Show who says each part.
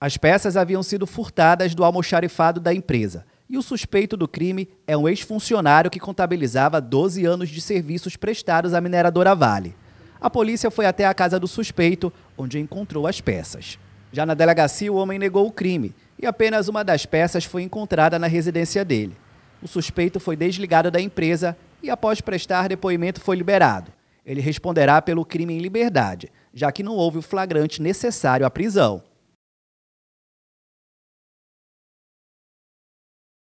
Speaker 1: As peças haviam sido furtadas do almoxarifado da empresa e o suspeito do crime é um ex-funcionário que contabilizava 12 anos de serviços prestados à mineradora Vale. A polícia foi até a casa do suspeito, onde encontrou as peças. Já na delegacia, o homem negou o crime e apenas uma das peças foi encontrada na residência dele. O suspeito foi desligado da empresa e, após prestar depoimento, foi liberado. Ele responderá pelo crime em liberdade, já que não houve o flagrante necessário à prisão.